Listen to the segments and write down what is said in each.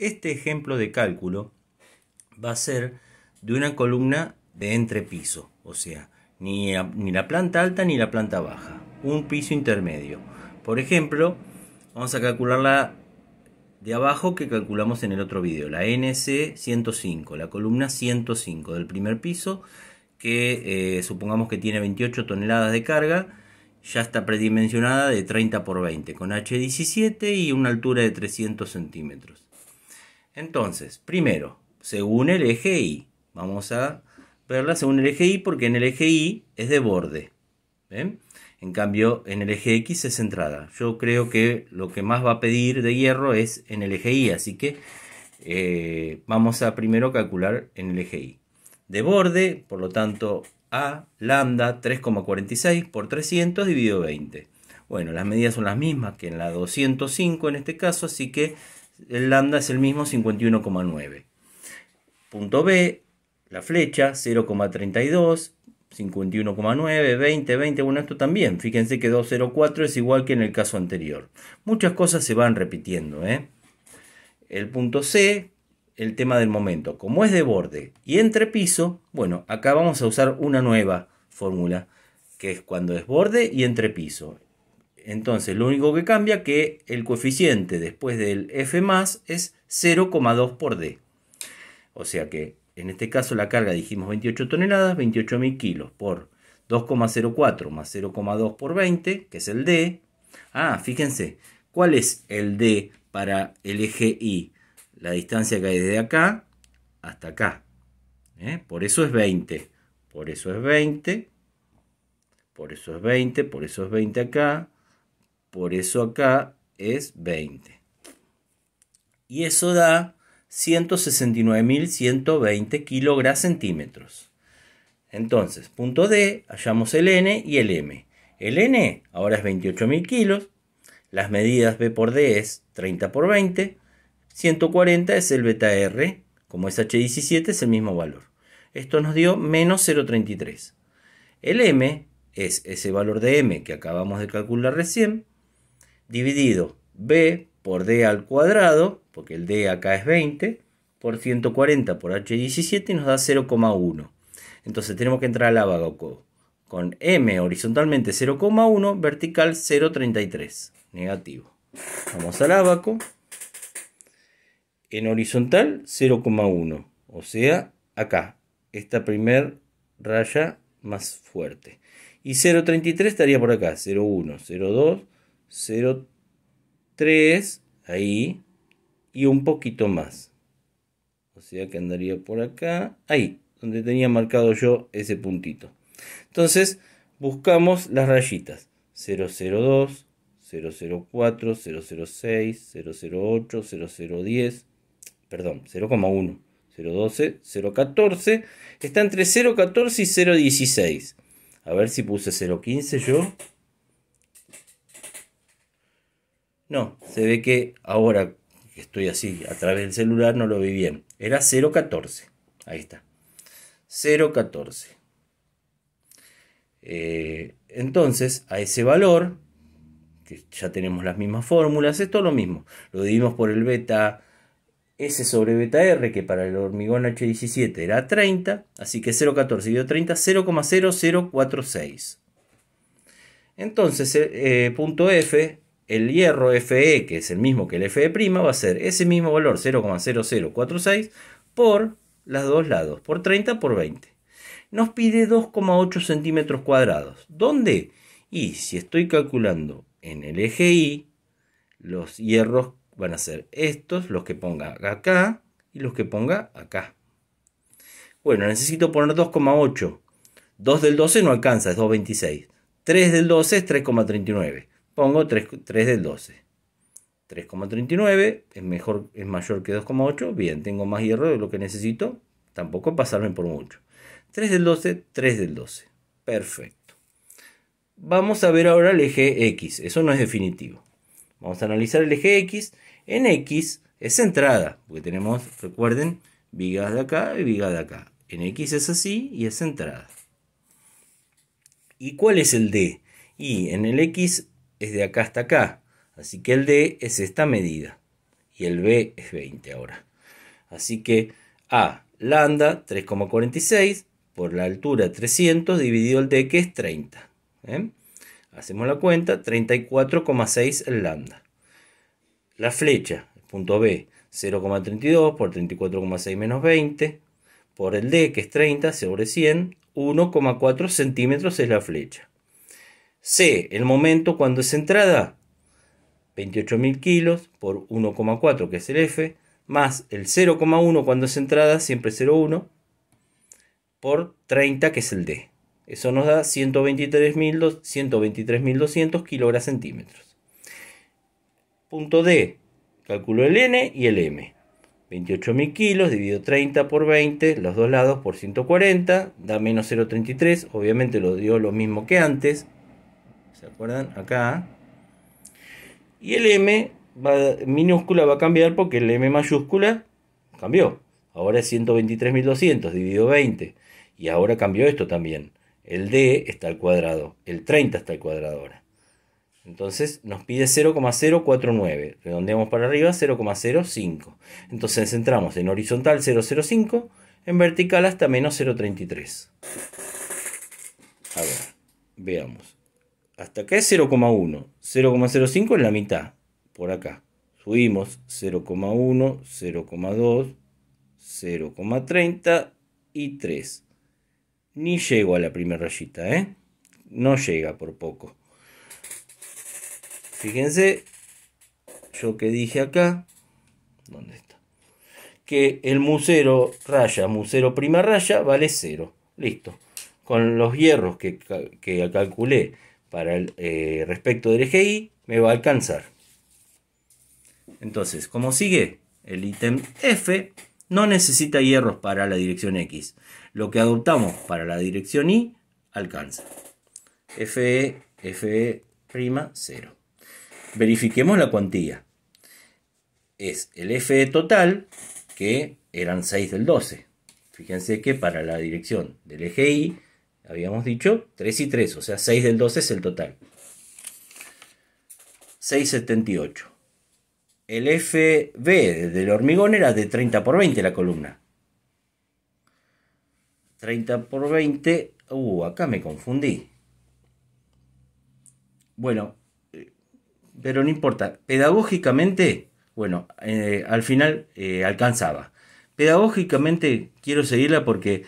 Este ejemplo de cálculo va a ser de una columna de entrepiso, o sea, ni, ni la planta alta ni la planta baja, un piso intermedio. Por ejemplo, vamos a calcular la de abajo que calculamos en el otro video, la NC 105, la columna 105 del primer piso, que eh, supongamos que tiene 28 toneladas de carga, ya está predimensionada de 30 por 20, con H17 y una altura de 300 centímetros. Entonces, primero, según el eje Y, vamos a verla según el eje Y porque en el eje Y es de borde. ¿ven? En cambio, en el eje X es centrada. Yo creo que lo que más va a pedir de hierro es en el eje Y, así que eh, vamos a primero calcular en el eje Y. De borde, por lo tanto, A lambda 3,46 por 300 dividido 20. Bueno, las medidas son las mismas que en la 205 en este caso, así que el lambda es el mismo 51,9. Punto B, la flecha 0,32, 51,9, 20, 20, bueno, esto también. Fíjense que 2,04 es igual que en el caso anterior. Muchas cosas se van repitiendo. ¿eh? El punto C, el tema del momento. Como es de borde y entrepiso. bueno, acá vamos a usar una nueva fórmula, que es cuando es borde y entrepiso. Entonces, lo único que cambia es que el coeficiente después del F más es 0,2 por D. O sea que en este caso la carga dijimos 28 toneladas, 28.000 kilos por 2,04 más 0,2 por 20, que es el D. Ah, fíjense, ¿cuál es el D para el eje I. La distancia que hay desde acá hasta acá. ¿eh? Por eso es 20. Por eso es 20. Por eso es 20. Por eso es 20 acá. Por eso acá es 20. Y eso da 169.120 kilogras centímetros. Entonces, punto D, hallamos el N y el M. El N ahora es 28.000 kilos. Las medidas B por D es 30 por 20. 140 es el beta R. Como es H17 es el mismo valor. Esto nos dio menos 0.33. El M es ese valor de M que acabamos de calcular recién dividido b por d al cuadrado, porque el d acá es 20, por 140 por h17 nos da 0,1. Entonces tenemos que entrar al abaco con m horizontalmente 0,1, vertical 0,33, negativo. Vamos al abaco. En horizontal 0,1, o sea, acá, esta primera raya más fuerte. Y 0,33 estaría por acá, 0,1, 0,2, 0,3 ahí y un poquito más. O sea que andaría por acá, ahí, donde tenía marcado yo ese puntito. Entonces buscamos las rayitas 002, 004, 006, 008, 0010, perdón, 0,1. 012, 014, está entre 014 y 016. A ver si puse 015 yo. No, se ve que ahora estoy así a través del celular no lo vi bien. Era 0.14. Ahí está. 0.14. Eh, entonces, a ese valor, que ya tenemos las mismas fórmulas, esto es lo mismo. Lo dividimos por el beta S sobre beta R, que para el hormigón H17 era 30, así que 0,14 dividido 30, 0,0046. Entonces, eh, eh, punto F el hierro FE, que es el mismo que el FE', va a ser ese mismo valor 0,0046 por los dos lados, por 30 por 20. Nos pide 2,8 centímetros cuadrados. ¿Dónde? Y si estoy calculando en el eje Y, los hierros van a ser estos, los que ponga acá y los que ponga acá. Bueno, necesito poner 2,8. 2 del 12 no alcanza, es 2,26. 3 del 12 es 3,39 pongo 3, del 12. 3,39 es mejor, es mayor que 2,8. Bien, tengo más hierro de lo que necesito. Tampoco pasarme por mucho. 3 del 12, 3 del 12. Perfecto. Vamos a ver ahora el eje X. Eso no es definitivo. Vamos a analizar el eje X. En X es centrada, porque tenemos, recuerden, vigas de acá y vigas de acá. En X es así y es centrada. ¿Y cuál es el D? Y en el X es de acá hasta acá. Así que el D es esta medida. Y el B es 20 ahora. Así que A, lambda 3,46 por la altura 300 dividido el D que es 30. Hacemos la cuenta, 34,6 lambda. La flecha, punto B, 0,32 por 34,6 menos 20. Por el D que es 30 sobre 100, 1,4 centímetros es la flecha. C. El momento cuando es entrada. 28.000 kilos por 1,4 que es el F, más el 0,1 cuando es entrada, siempre 0,1, por 30 que es el D. Eso nos da 123.200 123 centímetros. Punto D, calculo el N y el M. 28.000 kilos, dividido 30 por 20, los dos lados por 140, da menos 0,33, obviamente lo dio lo mismo que antes, ¿Se acuerdan? Acá. Y el M minúscula va a cambiar porque el M mayúscula cambió. Ahora es 123.200 dividido 20. Y ahora cambió esto también. El D está al cuadrado. El 30 está al cuadrado ahora. Entonces nos pide 0,049. Redondeamos para arriba 0,05. Entonces entramos en horizontal 005. En vertical hasta menos 0,33. A ver, veamos. Hasta acá es 0,1. 0,05 es la mitad, por acá. Subimos 0,1, 0,2, 0,30 y 3. Ni llego a la primera rayita, ¿eh? No llega por poco. Fíjense, yo que dije acá, ¿dónde está? Que el musero raya, musero prima raya, vale 0. Listo. Con los hierros que, que calculé para el eh, respecto del eje Y me va a alcanzar. Entonces, como sigue, el ítem F no necesita hierros para la dirección X. Lo que adoptamos para la dirección Y alcanza. FE, FE', 0. Verifiquemos la cuantía. Es el FE total, que eran 6 del 12. Fíjense que para la dirección del eje Y habíamos dicho, 3 y 3, o sea, 6 del 12 es el total. 6,78. El FB del hormigón era de 30 por 20 la columna. 30 por 20. Uh, acá me confundí. Bueno, eh, pero no importa. Pedagógicamente, bueno, eh, al final eh, alcanzaba. Pedagógicamente quiero seguirla porque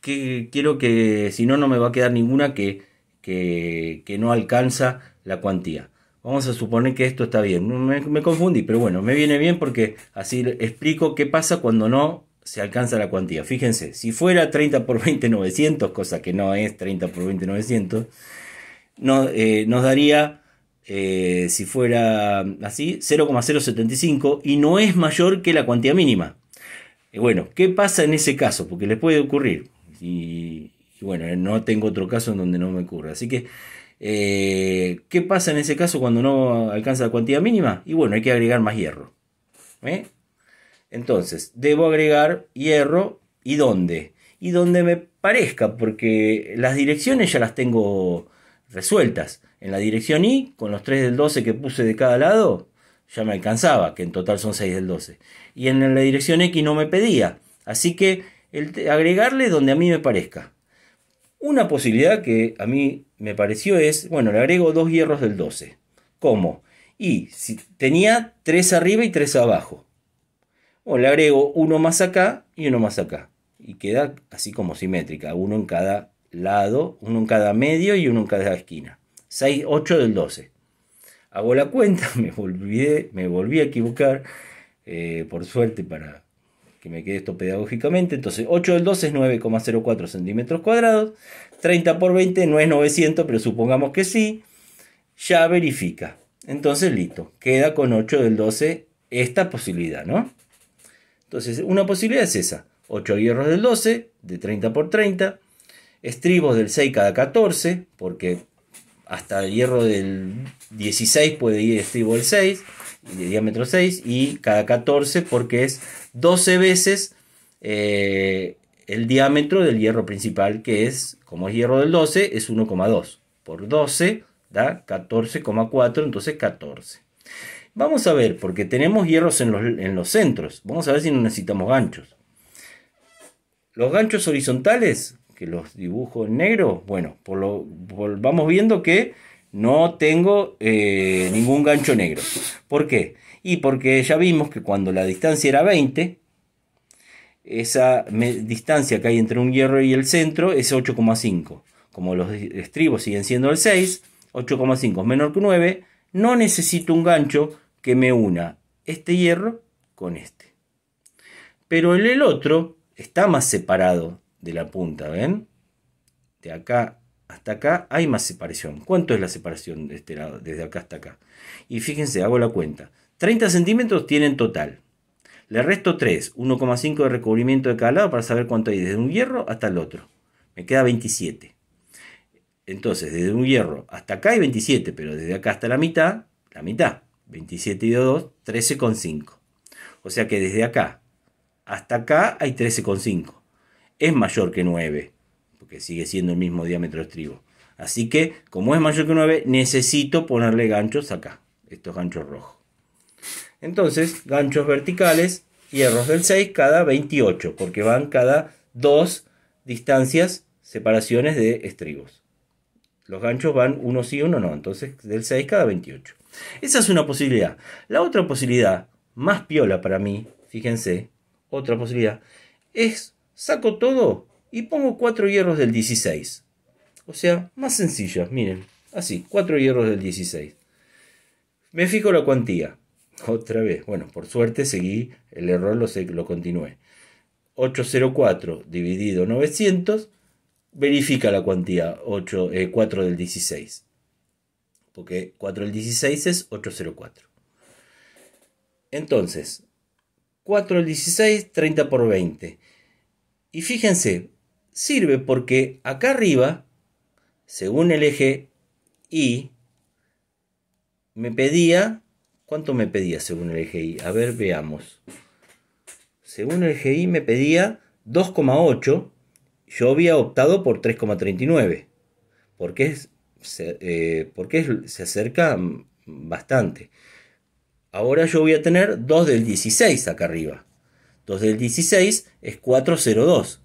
que quiero que, si no, no me va a quedar ninguna que, que, no alcanza la cuantía. Vamos a suponer que esto está bien. Me, me, confundí, pero bueno, me viene bien porque así explico qué pasa cuando no se alcanza la cuantía. Fíjense, si fuera 30 por 20 900, cosa que no es 30 por 20 900, no, eh, nos daría, eh, si fuera así, 0,075 y no es mayor que la cuantía mínima. bueno, ¿qué pasa en ese caso? Porque le puede ocurrir y, bueno, eh, no tengo otro caso en donde no me ocurra. Así que, eh, ¿qué pasa en ese caso cuando no alcanza la cuantía mínima? Y bueno, hay que agregar más hierro. ¿eh? Entonces, debo agregar hierro y dónde. Y donde me parezca, porque las direcciones ya las tengo resueltas. En la dirección Y, con los 3 del 12 que puse de cada lado, ya me alcanzaba, que en total son 6 del 12. Y en la dirección X no me pedía. Así que el agregarle donde a mí me parezca. Una posibilidad que a mí me pareció es, bueno, le agrego dos hierros del 12. ¿Cómo? Y si tenía tres arriba y tres abajo. O le agrego uno más acá y uno más acá. Y queda así como simétrica, uno en cada lado, uno en cada medio y uno en cada esquina. 6, 8 del 12. Hago la cuenta, me, volví a equivocar, eh, por suerte para, que me quede esto pedagógicamente. Entonces, 8 del 12 es 9,04 centímetros cuadrados. 30 por 20 no es 900, pero supongamos que sí. Ya verifica. Entonces, listo. Queda con 8 del 12 esta posibilidad, ¿no? Entonces, una posibilidad es esa. 8 hierros del 12, de 30 por 30. Estribos del 6 cada 14, porque hasta el hierro del 16 puede ir el 6, de diámetro 6, y cada 14 porque es 12 veces eh, el diámetro del hierro principal, que es, como es hierro del 12, es 1,2. Por 12 da 14,4, entonces 14. Vamos a ver, porque tenemos hierros en los, en los centros. Vamos a ver si no necesitamos ganchos. Los ganchos horizontales que los dibujo en negro, bueno, por lo, vamos viendo que no tengo eh, ningún gancho negro. ¿Por qué? Y porque ya vimos que cuando la distancia era 20, esa distancia que hay entre un hierro y el centro es 8,5. Como los estribos siguen siendo el 6, 8,5 es menor que 9, no necesito un gancho que me una este hierro con este. Pero el, el otro está más separado de la punta, ¿ven? De acá hasta acá hay más separación. ¿Cuánto es la separación de este lado, desde acá hasta acá? Y fíjense, hago la cuenta. 30 centímetros tienen total. Le resto 3, 1,5 de recubrimiento de cada lado para saber cuánto hay desde un hierro hasta el otro. Me queda 27. Entonces, desde un hierro hasta acá hay 27, pero desde acá hasta la mitad, la mitad. 27 y 2, 13,5. O sea que desde acá hasta acá hay 13,5 es mayor que 9, porque sigue siendo el mismo diámetro de estribo. Así que, como es mayor que 9, necesito ponerle ganchos acá, estos ganchos rojos. Entonces, ganchos verticales, hierros del 6 cada 28, porque van cada dos distancias, separaciones de estribos. Los ganchos van uno sí, uno no, entonces del 6 cada 28. Esa es una posibilidad. La otra posibilidad, más piola para mí, fíjense, otra posibilidad, es saco todo y pongo cuatro hierros del 16. O sea, más sencilla, miren, así, cuatro hierros del 16. Me fijo la cuantía. Otra vez, bueno, por suerte seguí el error, lo, continué. 804 dividido 900, verifica la cuantía 8, 4 eh, del 16. Porque 4 del 16 es 804. Entonces, 4 del 16, 30 por 20. Y fíjense, sirve porque acá arriba, según el eje Y, me pedía, ¿cuánto me pedía según el eje Y? A ver, veamos. Según el eje Y me pedía 2,8, yo había optado por 3,39, porque, es, eh, porque se acerca bastante. Ahora yo voy a tener 2 del 16 acá arriba. 2 del 16 es 402.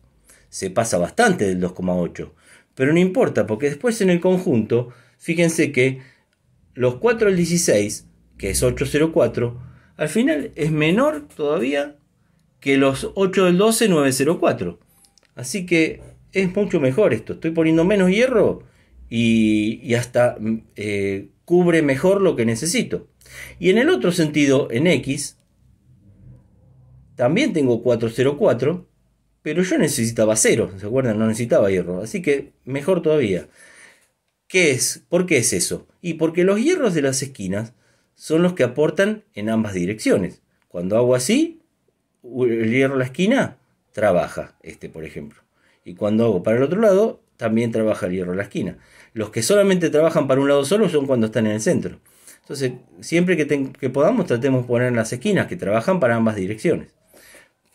Se pasa bastante del 2,8. Pero no importa, porque después en el conjunto, fíjense que los 4 del 16, que es 804, al final es menor todavía que los 8 del 12, 904. Así que es mucho mejor esto. Estoy poniendo menos hierro y, hasta mm, eh, cubre mejor lo que necesito. Y en el otro sentido, en X, también tengo 404, pero yo necesitaba cero, ¿se acuerdan? No necesitaba hierro, así que mejor todavía. ¿Qué es? ¿Por qué es eso? Y porque los hierros de las esquinas son los que aportan en ambas direcciones. Cuando hago así, el hierro de la esquina trabaja, este por ejemplo. Y cuando hago para el otro lado, también trabaja el hierro de la esquina. Los que solamente trabajan para un lado solo son cuando están en el centro. Entonces, siempre que, podamos, tratemos de poner las esquinas que trabajan para ambas direcciones.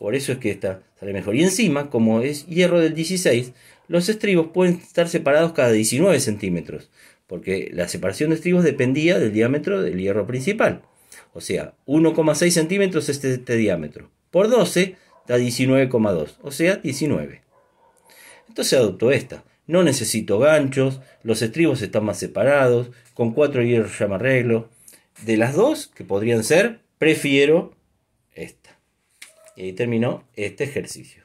Por eso es que esta sale mejor. Y encima, como es hierro del 16, los estribos pueden estar separados cada 19 centímetros, porque la separación de estribos dependía del diámetro del hierro principal. O sea, 1,6 centímetros es este, diámetro. Por 12 da 19,2, o sea, 19. Entonces adopto esta. No necesito ganchos, los estribos están más separados, con 4 hierros ya arreglo. De las dos, que podrían ser, prefiero y ahí terminó este ejercicio.